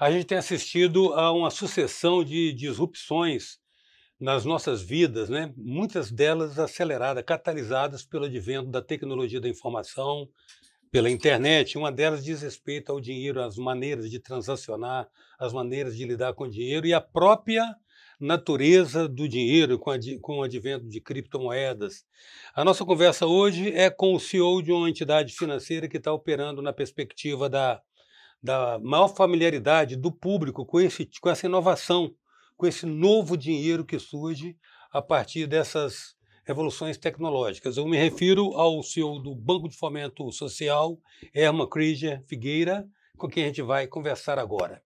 a gente tem assistido a uma sucessão de disrupções nas nossas vidas, né? muitas delas aceleradas, catalisadas pelo advento da tecnologia da informação, pela internet. Uma delas diz respeito ao dinheiro, às maneiras de transacionar, às maneiras de lidar com o dinheiro e a própria natureza do dinheiro com, com o advento de criptomoedas. A nossa conversa hoje é com o CEO de uma entidade financeira que está operando na perspectiva da da maior familiaridade do público com, esse, com essa inovação, com esse novo dinheiro que surge a partir dessas revoluções tecnológicas. Eu me refiro ao CEO do Banco de Fomento Social, Herman Krieger Figueira, com quem a gente vai conversar agora.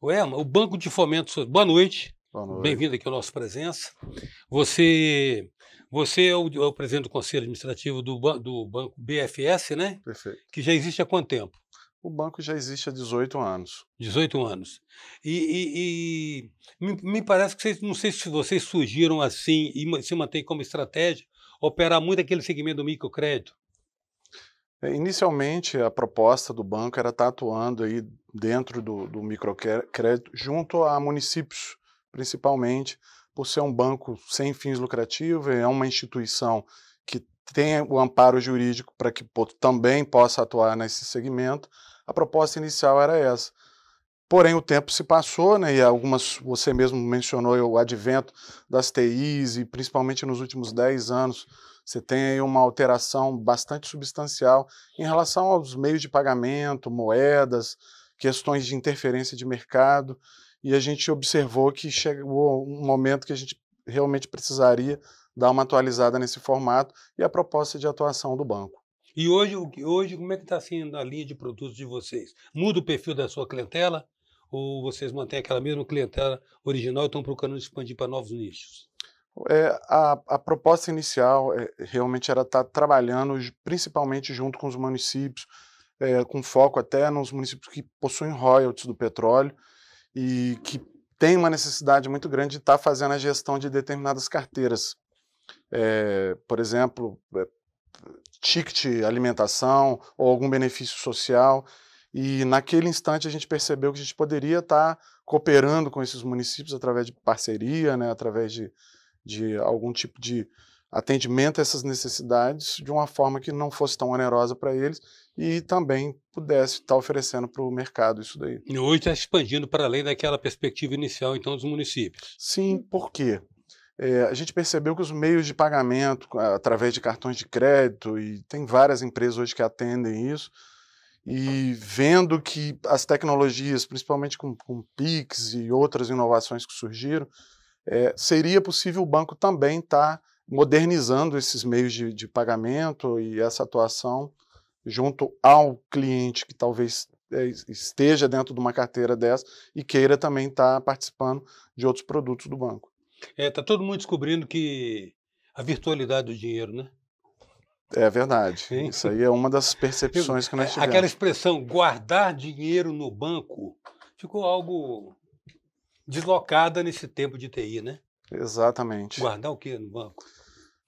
O Herman, o Banco de Fomento Social. Boa noite. noite. Bem-vindo aqui à nossa presença. Você, você é, o, é o presidente do Conselho Administrativo do, do Banco BFS, né? Perfeito. Que já existe há quanto tempo? O banco já existe há 18 anos. 18 anos. E, e, e me, me, parece que vocês, não sei se vocês surgiram assim e se mantém como estratégia operar muito aquele segmento do microcrédito. É, inicialmente, a proposta do banco era estar tá atuando aí dentro do, do microcrédito junto a municípios, principalmente, por ser um banco sem fins lucrativos, é uma instituição tem o amparo jurídico para que também possa atuar nesse segmento. A proposta inicial era essa. Porém, o tempo se passou, né, e algumas, você mesmo mencionou o advento das TIs, e principalmente nos últimos 10 anos, você tem aí uma alteração bastante substancial em relação aos meios de pagamento, moedas, questões de interferência de mercado, e a gente observou que chegou um momento que a gente realmente precisaria dar uma atualizada nesse formato e a proposta de atuação do banco. E hoje, hoje como é que está sendo a linha de produtos de vocês? Muda o perfil da sua clientela ou vocês mantêm aquela mesma clientela original e estão procurando expandir para novos nichos? É, a, a, proposta inicial é, realmente era estar tá trabalhando principalmente junto com os municípios, é, com foco até nos municípios que possuem royalties do petróleo e que tem uma necessidade muito grande de estar tá fazendo a gestão de determinadas carteiras é, por exemplo, eh, ticket alimentação ou algum benefício social. E naquele instante a gente percebeu que a gente poderia estar tá cooperando com esses municípios através de parceria, né, através de, de algum tipo de atendimento a essas necessidades de uma forma que não fosse tão onerosa para eles e também pudesse estar oferecendo para o mercado isso daí. E hoje está expandindo para além daquela perspectiva inicial, então, dos municípios. Sim, por quê? É, a gente percebeu que os meios de pagamento, através de cartões de crédito, e tem várias empresas hoje que atendem isso, e vendo que as tecnologias, principalmente com, com PIX e outras inovações que surgiram, é, seria possível o banco também estar tá modernizando esses meios de, de, pagamento e essa atuação junto ao cliente que talvez eh, esteja dentro de uma carteira dessa e queira também estar tá participando de outros produtos do banco. É, tá todo mundo descobrindo que a virtualidade do dinheiro, né? É verdade. Sim. Isso aí é uma das percepções que nós tivemos. Aquela expressão guardar dinheiro no banco ficou algo deslocada nesse tempo de TI, né? Exatamente. Guardar o quê no banco?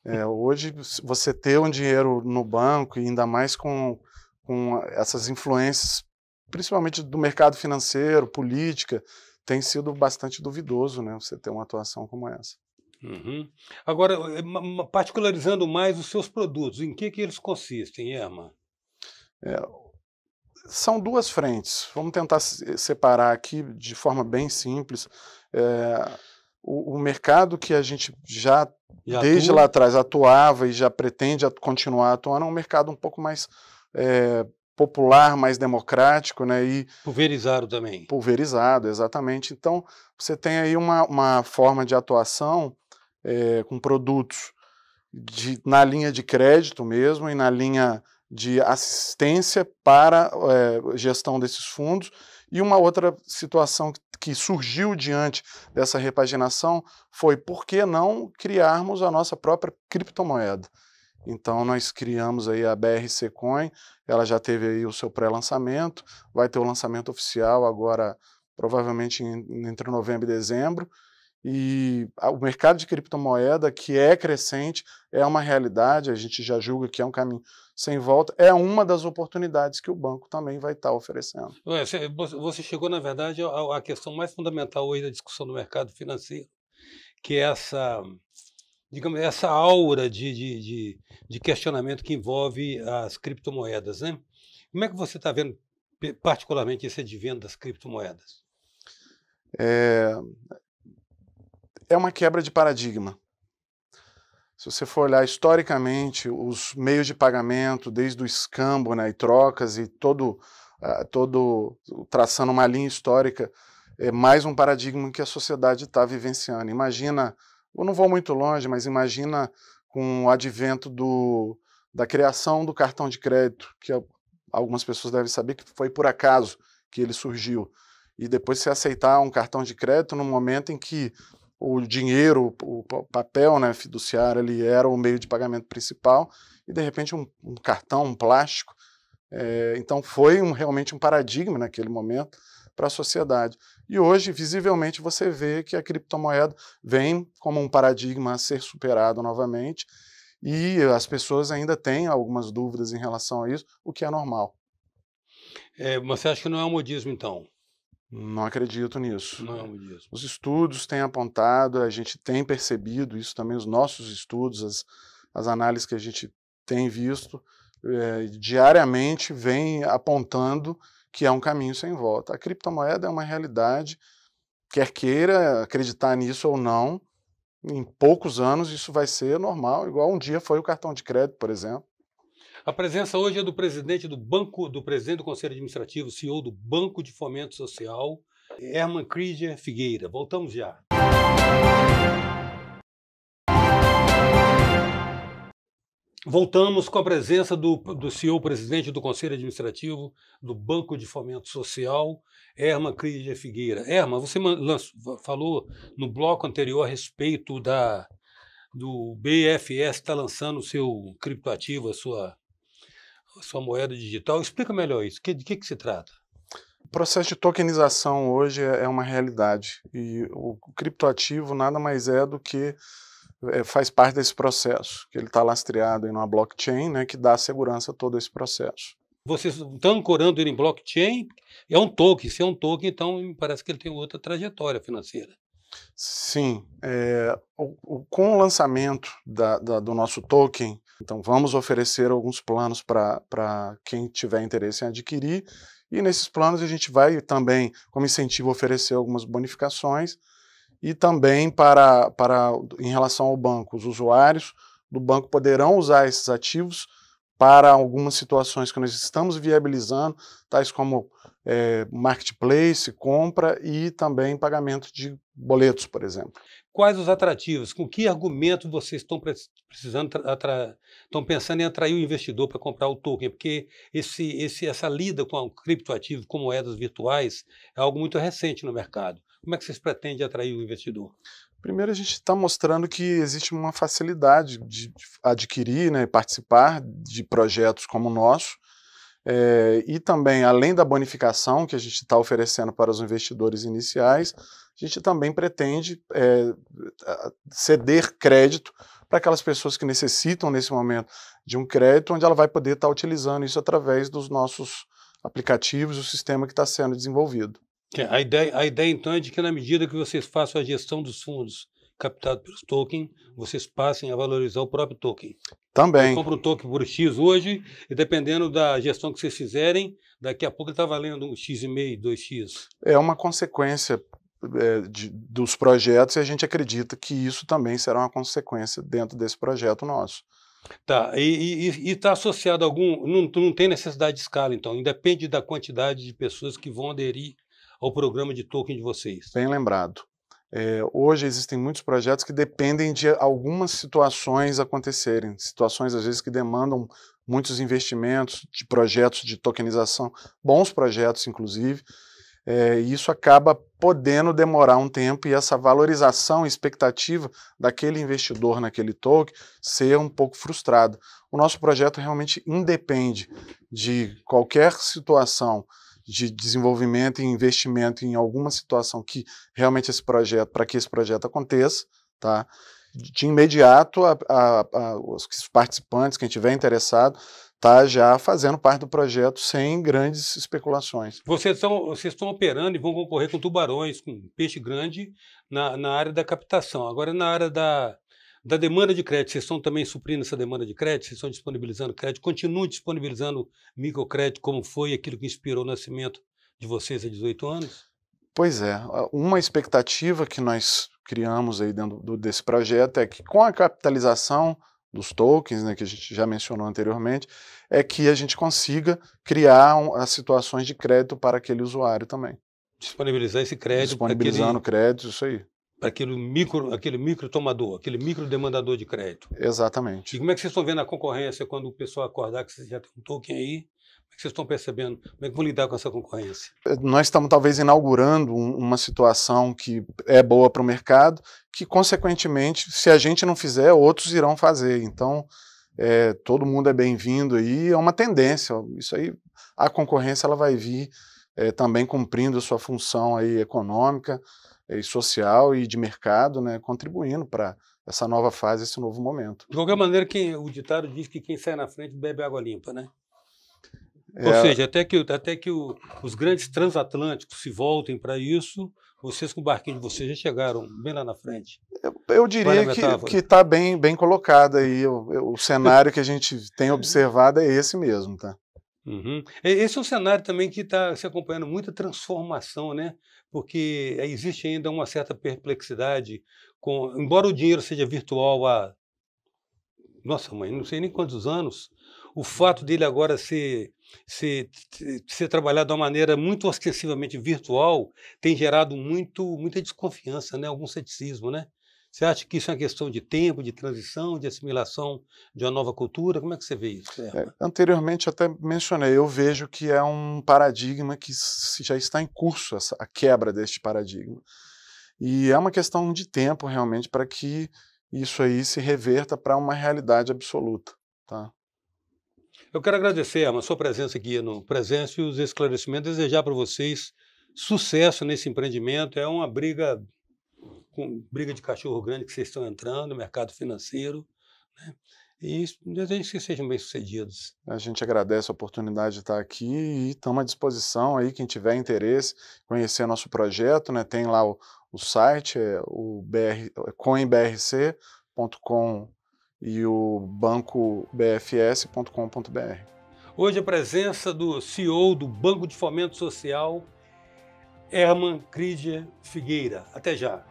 É, hoje, você ter um dinheiro no banco, e ainda mais com, com essas influências, principalmente do mercado financeiro, política, tem sido bastante duvidoso, né? Você ter uma atuação como essa. Uhum. Agora, eh, particularizando mais os seus produtos, em que, que eles consistem, Emma? É, são duas frentes. Vamos tentar eh, separar aqui de forma bem simples. É, o, o, mercado que a gente já, já desde atua? lá atrás atuava e já pretende continuar atuando é um mercado um pouco mais é, popular, mais democrático, né? E pulverizado também. Pulverizado, exatamente. Então você tem aí uma, uma forma de atuação é, com produtos de, na linha de crédito mesmo e na linha de assistência para é, gestão desses fundos. E uma outra situação que surgiu diante dessa repaginação foi por que não criarmos a nossa própria criptomoeda? Então nós criamos aí a BRC Coin, ela já teve aí o seu pré-lançamento, vai ter o lançamento oficial agora provavelmente entre novembro e dezembro. E o mercado de criptomoeda, que é crescente, é uma realidade, a gente já julga que é um caminho sem volta, é uma das oportunidades que o banco também vai estar tá oferecendo. Você chegou, na verdade, à questão mais fundamental hoje da discussão do mercado financeiro, que é essa digamos, essa aura de, de, de, de questionamento que envolve as criptomoedas, né? Como é que você está vendo particularmente esse advento das criptomoedas? É, é uma quebra de paradigma. Se você for olhar historicamente os meios de pagamento, desde o escambo né, e trocas e todo, uh, todo traçando uma linha histórica, é mais um paradigma que a sociedade está vivenciando. Imagina eu não vou muito longe, mas imagina com o advento do, da criação do cartão de crédito, que algumas pessoas devem saber que foi por acaso que ele surgiu. E depois se aceitar um cartão de crédito no momento em que o dinheiro, o papel né, fiduciário ele era o meio de pagamento principal, e de repente um, um cartão, um plástico. É, então foi um, realmente um paradigma naquele momento para a sociedade. E hoje, visivelmente, você vê que a criptomoeda vem como um paradigma a ser superado novamente e as pessoas ainda têm algumas dúvidas em relação a isso, o que é normal. É, você acha que não é um modismo, então? Não acredito nisso. Não é um modismo. Os estudos têm apontado, a gente tem percebido isso também, os nossos estudos, as, as análises que a gente tem visto, é, diariamente vem apontando que é um caminho sem volta. A criptomoeda é uma realidade, quer queira acreditar nisso ou não, em poucos anos isso vai ser normal, igual um dia foi o cartão de crédito, por exemplo. A presença hoje é do presidente do Banco, do presidente do Conselho Administrativo, CEO do Banco de Fomento Social, Herman Krieger Figueira. Voltamos já. Voltamos com a presença do, do CEO presidente do Conselho Administrativo do Banco de Fomento Social, Erma Crígia Figueira. Erma, você lançou, falou no bloco anterior a respeito da, do BFS está lançando o seu criptoativo, a sua, a sua moeda digital. Explica melhor isso. De que, que se trata? O processo de tokenização hoje é, é uma realidade e o criptoativo nada mais é do que é, faz parte desse processo, que ele está lastreado em uma blockchain, né, que dá segurança a todo esse processo. Vocês estão ancorando ele em blockchain, é um token, se é um token, então me parece que ele tem outra trajetória financeira. Sim, é, o, o, com o lançamento da, da, do nosso token, então vamos oferecer alguns planos para quem tiver interesse em adquirir, e nesses planos a gente vai também, como incentivo, oferecer algumas bonificações, e também para, para em relação ao banco, os usuários do banco poderão usar esses ativos para algumas situações que nós estamos viabilizando, tais como é, marketplace, compra e também pagamento de boletos, por exemplo. Quais os atrativos? Com que argumento vocês estão precisando estão pensando em atrair o investidor para comprar o token? Porque esse, esse, essa lida com o criptoativo, com moedas virtuais, é algo muito recente no mercado. Como é que vocês pretendem atrair o investidor? Primeiro, a gente está mostrando que existe uma facilidade de adquirir né, e participar de projetos como o nosso. É, e também, além da bonificação que a gente está oferecendo para os investidores iniciais, a gente também pretende é, ceder crédito para aquelas pessoas que necessitam, nesse momento, de um crédito, onde ela vai poder estar tá utilizando isso através dos nossos aplicativos, o sistema que está sendo desenvolvido. É, a ideia, a ideia, então, é de que, na medida que vocês façam a gestão dos fundos captados pelos tokens vocês passem a valorizar o próprio token. Também. Você compra um token por X hoje, e dependendo da gestão que vocês fizerem, daqui a pouco ele está valendo um X e meio, 2X. É uma consequência é, de, dos projetos e a gente acredita que isso também será uma consequência dentro desse projeto nosso. Tá, e está associado a algum. Não, não tem necessidade de escala, então, independe da quantidade de pessoas que vão aderir ao programa de token de vocês? Bem lembrado. É, hoje existem muitos projetos que dependem de algumas situações acontecerem, situações às vezes que demandam muitos investimentos de projetos de tokenização, bons projetos inclusive, é, e isso acaba podendo demorar um tempo e essa valorização, expectativa daquele investidor naquele token ser um pouco frustrada. O nosso projeto realmente independe de qualquer situação de desenvolvimento e investimento em alguma situação que realmente esse projeto, para que esse projeto aconteça, tá? De imediato, a, a, a, os participantes, quem tiver interessado, tá já fazendo parte do projeto sem grandes especulações. Vocês, são, vocês estão operando e vão concorrer com tubarões, com peixe grande na, na área da captação. Agora, na área da, da demanda de crédito, vocês estão também suprindo essa demanda de crédito, vocês estão disponibilizando crédito, Continue disponibilizando microcrédito, como foi aquilo que inspirou o nascimento de vocês há 18 anos? Pois é, uma expectativa que nós criamos aí dentro do, desse projeto é que com a capitalização dos tokens, né, que a gente já mencionou anteriormente, é que a gente consiga criar um, as situações de crédito para aquele usuário também. Disponibilizar esse crédito. Disponibilizando aquele... crédito, isso aí aquele micro, aquele micro tomador, aquele micro demandador de crédito. Exatamente. E como é que vocês estão vendo a concorrência quando o pessoal acordar que vocês já tem um token aí? Como é que vocês estão percebendo? Como é que vão lidar com essa concorrência? É, nós estamos talvez inaugurando uma situação que é boa para o mercado, que consequentemente, se a gente não fizer, outros irão fazer. Então, é, todo mundo é bem-vindo aí, é uma tendência. Isso aí, a concorrência ela vai vir é, também cumprindo a sua função aí econômica. Eh, e social e de mercado, né, contribuindo para essa nova fase, esse novo momento. De qualquer maneira, quem, o ditado diz que quem sai na frente bebe água limpa, né? É... Ou seja, até que, até que o, os grandes transatlânticos se voltem para isso, vocês com o barquinho de vocês já chegaram bem lá na frente. Eu, eu é diria que está bem, bem colocado aí. o o cenário que a gente tem observado é esse mesmo, tá? Uhum. Esse é um cenário também que está se acompanhando muita transformação, né? porque eh, existe ainda uma certa perplexidade com, embora o dinheiro seja virtual há nossa mãe, não sei nem quantos anos, o uhum. fato dele agora ser, ser, ser trabalhado de uma maneira muito ostensivamente virtual tem gerado muito, muita desconfiança, né? algum ceticismo. Né? Você acha que isso é uma questão de tempo, de transição, de assimilação de uma nova cultura? Como é que você vê isso? É, anteriormente até mencionei, eu vejo que é um paradigma que já está em curso essa, a quebra deste paradigma. E é uma questão de tempo realmente para que isso aí se reverta para uma realidade absoluta, tá? Eu quero agradecer a sua presença aqui no Presença e os esclarecimentos, desejar para vocês sucesso nesse empreendimento. É uma briga com briga de cachorro grande que vocês estão entrando, mercado financeiro. Né? E desejo que sejam bem-sucedidos. A gente agradece a oportunidade de estar aqui e estamos à disposição aí, quem tiver interesse, conhecer nosso projeto, né? Tem lá o, o site, é o BR, é coinbrc.com e o banco bfs.com.br. Hoje a presença do CEO do Banco de Fomento Social, Herman Cridia Figueira. Até já!